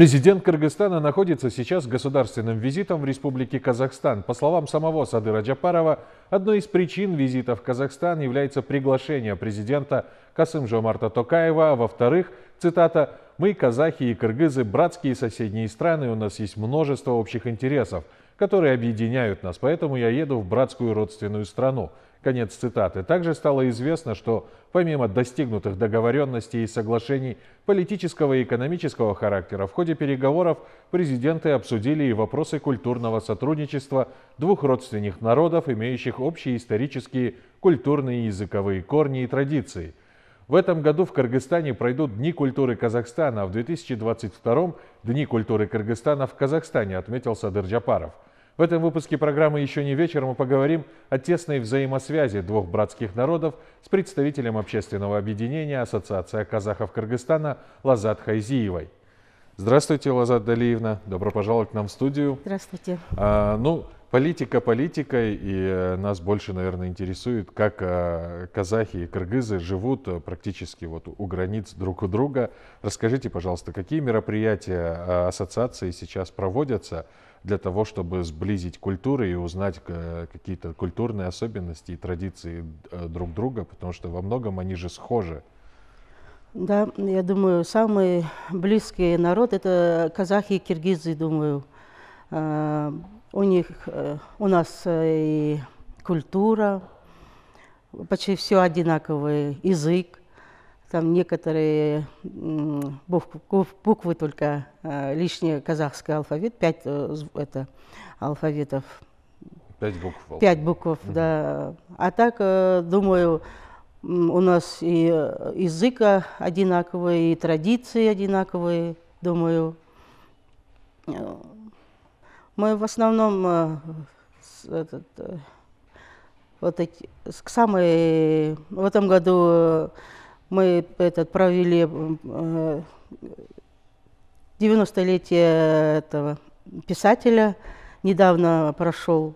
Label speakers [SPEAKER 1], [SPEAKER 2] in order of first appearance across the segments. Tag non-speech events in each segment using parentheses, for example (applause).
[SPEAKER 1] Президент Кыргызстана находится сейчас с государственным визитом в Республике Казахстан. По словам самого Садыра Джапарова, одной из причин визита в Казахстан является приглашение президента Касым Жомарта Токаева. А во-вторых, цитата, «Мы, казахи и кыргызы, братские соседние страны, у нас есть множество общих интересов которые объединяют нас, поэтому я еду в братскую родственную страну. Конец цитаты. Также стало известно, что помимо достигнутых договоренностей и соглашений политического и экономического характера, в ходе переговоров президенты обсудили и вопросы культурного сотрудничества двух родственных народов, имеющих общие исторические, культурные и языковые корни и традиции. В этом году в Кыргызстане пройдут Дни культуры Казахстана, а в 2022 – Дни культуры Кыргызстана в Казахстане, отметил Садыр Джапаров – в этом выпуске программы «Еще не вечер» мы поговорим о тесной взаимосвязи двух братских народов с представителем общественного объединения Ассоциация казахов Кыргызстана Лазат Хайзиевой. Здравствуйте, Лазат Далиевна. Добро пожаловать к нам в студию. Здравствуйте. А, ну, политика политикой, и э, нас больше, наверное, интересует, как э, казахи и кыргызы живут э, практически вот у границ друг у друга. Расскажите, пожалуйста, какие мероприятия ассоциации сейчас проводятся, для того, чтобы сблизить культуры и узнать э, какие-то культурные особенности и традиции э, друг друга, потому что во многом они же схожи.
[SPEAKER 2] Да, я думаю, самый близкий народ это казахи и киргизы, думаю. Э, у них, у нас и культура, почти все одинаковый язык, там некоторые буквы, только э, лишние казахский алфавит, пять э, это, алфавитов.
[SPEAKER 1] Пять букв. Алфавит. Пять букв,
[SPEAKER 2] угу. да. А так, э, думаю, у нас и язык а, одинаковый, и традиции одинаковые, думаю. Мы в основном этот, вот эти, к самой в этом году мы этот, провели 90-летие э, этого писателя. Недавно прошел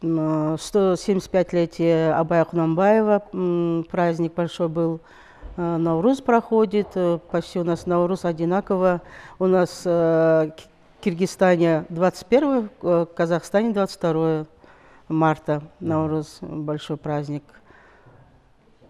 [SPEAKER 2] 175-летие Абая Хунамбаева, праздник большой был. Э, Наурус проходит, э, почти у нас Наурус одинаково. У нас в Киргизстане 21, в Казахстане 22 марта Наурус, большой праздник –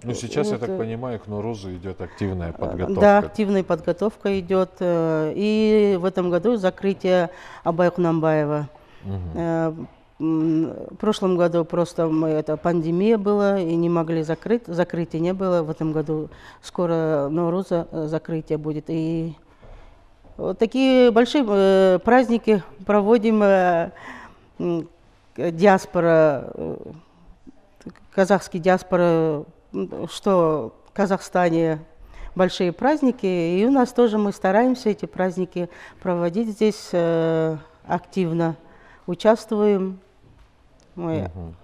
[SPEAKER 2] ну, сейчас, вот, я так э,
[SPEAKER 1] понимаю, к Нурузу идет активная э, подготовка. Да,
[SPEAKER 2] активная подготовка идет. Э, и в этом году закрытие Абая Кунамбаева. Угу. В прошлом году просто мы, это пандемия была, и не могли закрыть, закрытия не было. В этом году скоро Нуруза закрытие будет. И вот такие большие праздники проводим диаспора, казахский диаспора что в Казахстане большие праздники, и у нас тоже мы стараемся эти праздники проводить здесь э, активно, участвуем. Мы угу.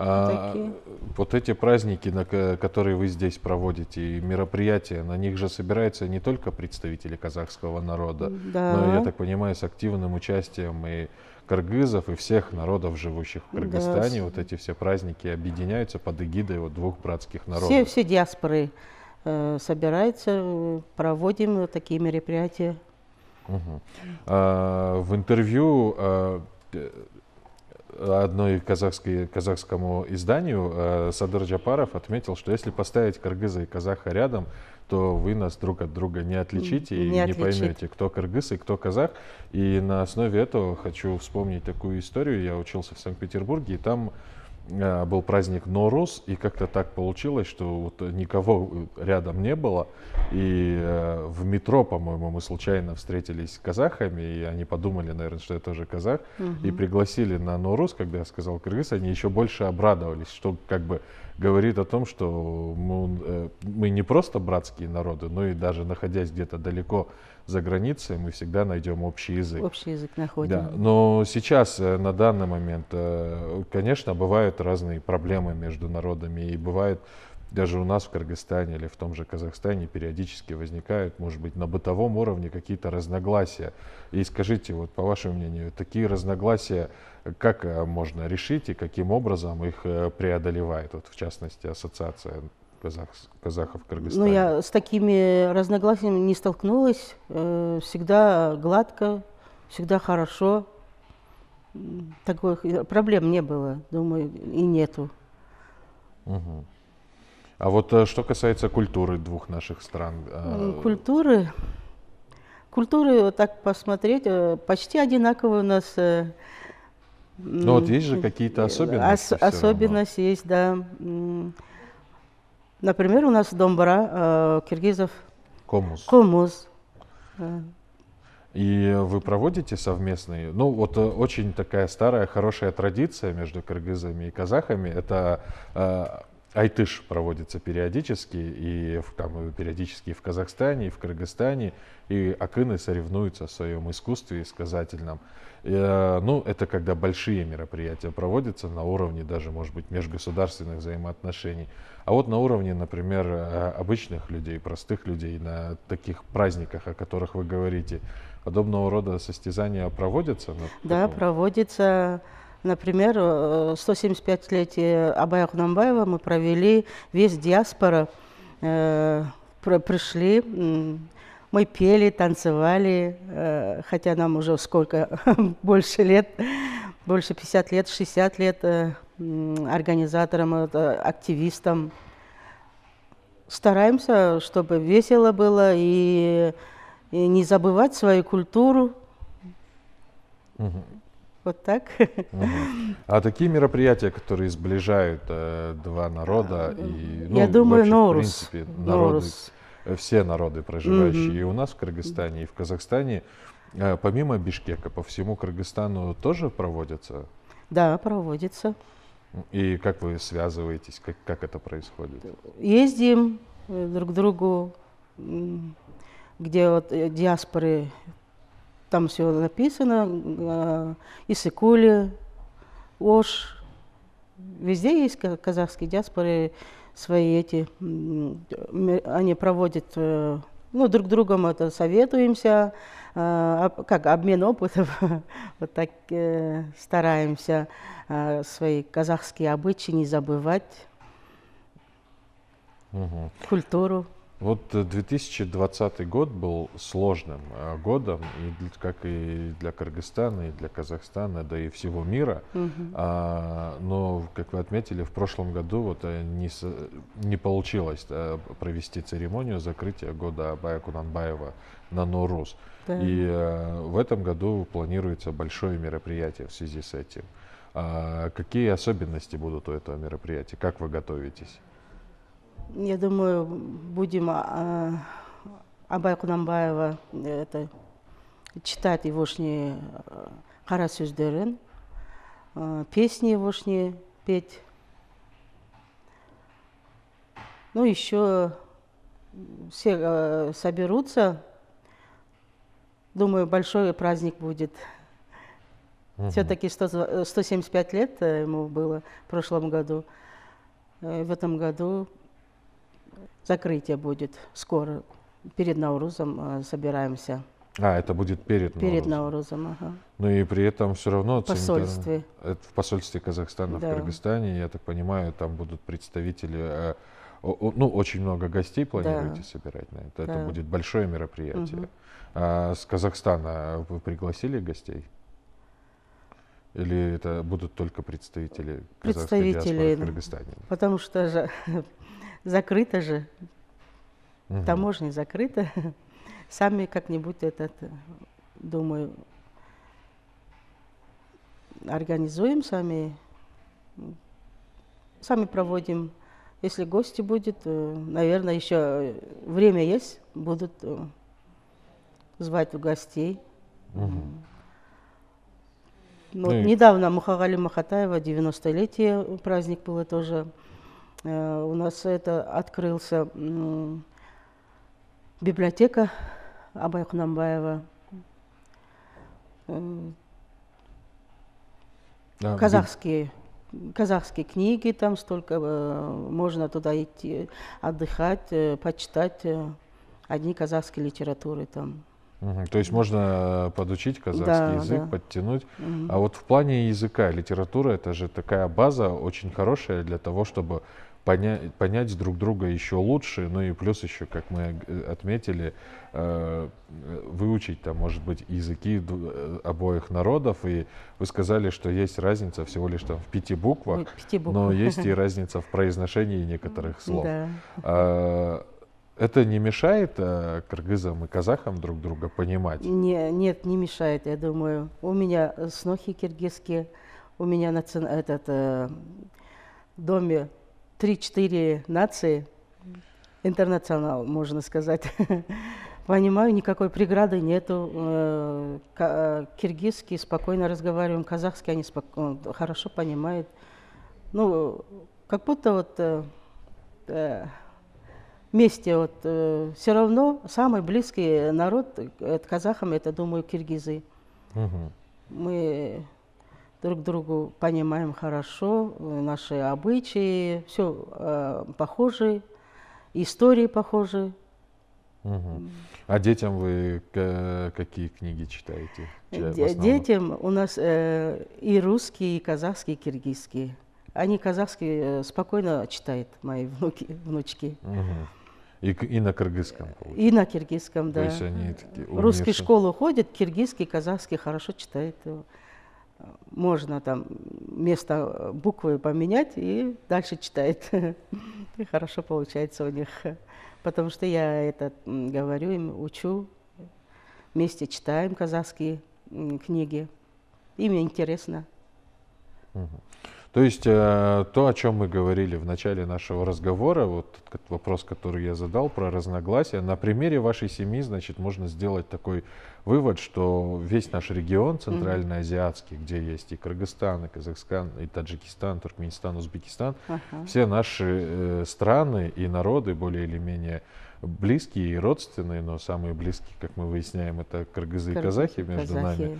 [SPEAKER 2] А Такие.
[SPEAKER 1] вот эти праздники, которые вы здесь проводите, и мероприятия, на них же собираются не только представители казахского народа, да. но, я так понимаю, с активным участием и кыргызов, и всех народов, живущих в Кыргызстане. Да. Вот эти все праздники объединяются под эгидой вот двух братских народов. Все, все
[SPEAKER 2] диаспоры э, собираются, э, проводим вот такие мероприятия.
[SPEAKER 1] Угу. А, в интервью... А, одной казахской, казахскому изданию э, Садыр Джапаров отметил, что если поставить кыргыза и казаха рядом, то вы нас друг от друга не отличите не и не поймете, кто кыргыз и кто казах. И на основе этого хочу вспомнить такую историю. Я учился в Санкт-Петербурге, и там Э, был праздник Норус, и как-то так получилось, что вот никого э, рядом не было. И э, в метро, по-моему, мы случайно встретились с казахами, и они подумали, наверное, что я тоже казах, угу. и пригласили на Норус, когда я сказал кыргыз, они еще больше обрадовались, что как бы говорит о том, что мы, э, мы не просто братские народы, но и даже находясь где-то далеко за границей, мы всегда найдем общий язык.
[SPEAKER 2] Общий язык находим. Да.
[SPEAKER 1] Но сейчас, э, на данный момент, э, конечно, бывают разные проблемы между народами и бывают даже у нас в Кыргызстане или в том же Казахстане периодически возникают, может быть, на бытовом уровне какие-то разногласия. И скажите, вот по вашему мнению, такие разногласия как э, можно решить и каким образом их э, преодолевает, вот в частности, ассоциация казах, казахов Кыргызстана? Ну,
[SPEAKER 2] я с такими разногласиями не столкнулась. Э, всегда гладко, всегда хорошо. Такой проблем не было, думаю, и нету.
[SPEAKER 1] Угу. А вот э, что касается культуры двух наших стран? Э,
[SPEAKER 2] культуры? Культуры, так посмотреть, э, почти одинаковые у нас. Но ну, вот есть же какие-то особенности. Ос- особенность есть, да. Например, у нас Домбара киргизов. Комус. Комус.
[SPEAKER 1] И вы проводите совместные, ну вот очень такая старая хорошая традиция между кыргызами и казахами, это Айтыш проводится периодически, и там периодически и в Казахстане, и в Кыргызстане, и акыны соревнуются в своем искусстве сказательном. И, э, ну, это когда большие мероприятия проводятся на уровне даже, может быть, межгосударственных взаимоотношений. А вот на уровне, например, э, обычных людей, простых людей, на таких праздниках, о которых вы говорите, подобного рода состязания проводятся?
[SPEAKER 2] Да, таком? проводится. Например, 175-летие э, Абая Хунамбаева мы провели, весь диаспора э, пришли, мы пели, танцевали, э, хотя нам уже сколько, (laughs) больше лет, больше 50 лет, 60 лет э, организаторам, э, э, активистам. Стараемся, чтобы весело было и, и не забывать свою культуру вот так.
[SPEAKER 1] А такие мероприятия, которые сближают э, два народа а, и, Я ну, думаю, вообще, Норус. Норус. Э, все народы, проживающие и у нас в Кыргызстане, и в Казахстане, э, помимо Бишкека, по всему Кыргызстану тоже проводятся?
[SPEAKER 2] Да, проводится.
[SPEAKER 1] И как вы связываетесь, как, как это происходит?
[SPEAKER 2] Ездим друг к другу, где вот диаспоры там все написано, а, Исыкули, Ош. Везде есть казахские диаспоры свои эти, они проводят, э, ну, друг другом это советуемся, э, как обмен опытом. (laughs) вот так э, стараемся свои казахские обычаи не забывать, угу. культуру.
[SPEAKER 1] Вот 2020 э, год был сложным э, годом, и для, как и для Кыргызстана, и для Казахстана, да и всего мира. Угу. А, но, как вы отметили, в прошлом году вот э, не, не получилось да, провести церемонию закрытия года Абая Кунанбаева на Норус. Да. И а, в этом году планируется большое мероприятие в связи с этим. А, какие особенности будут у этого мероприятия? Как вы готовитесь?
[SPEAKER 2] я думаю, будем а, Абай Кунамбаева э, это, читать егошние қара а, песни егошние петь. Ну, еще все а, соберутся. Думаю, большой праздник будет. Угу. Все-таки 175 лет э, ему было в прошлом году. В этом году закрытие будет скоро. Перед Наурузом э, собираемся.
[SPEAKER 1] А, это будет перед Наурузом. Перед Наурузом, ага. Ну и при этом все равно... В посольстве. Это в посольстве Казахстана да. в Кыргызстане, я так понимаю, там будут представители... Э, ну, очень много гостей планируете да. собирать на это. Да. Это будет большое мероприятие. Угу. А с Казахстана вы пригласили гостей? Или это будут только представители, представители казахской диаспоры в Кыргызстане?
[SPEAKER 2] Потому что же. (laughs) Закрыто же. Угу. Таможня закрыта. (laughs) Сами как-нибудь этот, э, думаю, организуем сами. Сами проводим. Если гости будет, э, наверное, еще э, время есть, будут звать у гостей. Угу. Ну, ну недавно Мухагали Махатаева, 90-летие праздник был тоже. Э, у нас это открылся библиотека Абай Кунамбаева. Э, казахские казахские книги, там столько э, можно туда идти отдыхать, почитать одни казахские литературы там.
[SPEAKER 1] Угу, то есть можно подучить казахский да, язык, да. подтянуть. Угу. А вот в плане языка литература это же такая база очень хорошая для того, чтобы понять, понять друг друга еще лучше, ну и плюс еще, как мы э, отметили, э, выучить там, может быть, языки э, обоих народов. И вы сказали, что есть разница всего лишь там в пяти буквах, Нет, пяти букв. но (laughs) есть и разница в произношении некоторых слов. Да. А, это не мешает э, кыргызам и казахам друг друга понимать?
[SPEAKER 2] Не, нет, не мешает, я думаю. У меня снохи киргизские, у меня на этот э, доме 3-4 нации, интернационал, можно сказать. (laughs) Понимаю, никакой преграды нету. Э, э, киргизский спокойно разговариваем, казахский они споко... хорошо понимают. Ну, как будто вот э, вместе вот все равно самый близкий народ к казахам это, думаю, киргизы. Угу. Мы друг другу понимаем хорошо, э, наши обычаи, все э, похожи, истории похожи.
[SPEAKER 1] Угу. А детям вы э, какие книги читаете? Детям
[SPEAKER 2] у нас э, и русские, и казахские, и киргизские. Они казахские э, спокойно читают мои внуки, внучки.
[SPEAKER 1] Угу. И, и на кыргызском. Получается. И на киргизском, да. То есть они такие умнейшие. Русские школы
[SPEAKER 2] ходят, киргизский, казахский хорошо читает его можно там место э, буквы поменять и дальше читает. (laughs) И хорошо получается у них. Потому что я это говорю им, учу. Вместе читаем казахские книги. Им интересно.
[SPEAKER 1] Угу. То есть э, то, о чем мы говорили в начале нашего разговора, вот этот вопрос, который я задал про разногласия, на примере вашей семьи, значит, можно сделать такой вывод, что весь наш регион центральноазиатский, mm-hmm. где есть и Кыргызстан, и Казахстан, и Таджикистан, Туркменистан, Узбекистан, uh-huh. все наши э, страны и народы более или менее близкие и родственные, но самые близкие, как мы выясняем, это кыргызы Кыр... и казахи между казахи. нами.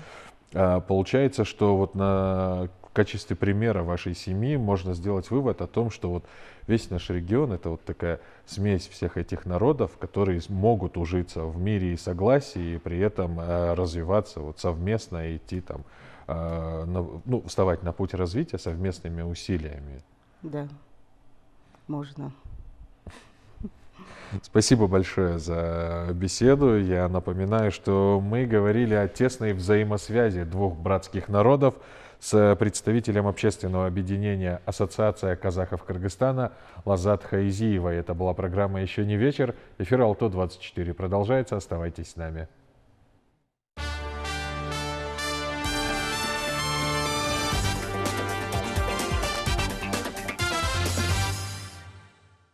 [SPEAKER 1] А, получается, что вот на в качестве примера вашей семьи можно сделать вывод о том, что вот весь наш регион это вот такая смесь всех этих народов, которые могут ужиться в мире и согласии, и при этом э, развиваться вот совместно и идти там, э, ну, вставать на путь развития совместными усилиями.
[SPEAKER 2] Да, можно.
[SPEAKER 1] Спасибо большое за беседу. Я напоминаю, что мы говорили о тесной взаимосвязи двух братских народов с представителем общественного объединения Ассоциация казахов Кыргызстана Лазат Хаизиева. Это была программа «Еще не вечер». Эфир «Алто-24» продолжается. Оставайтесь с нами.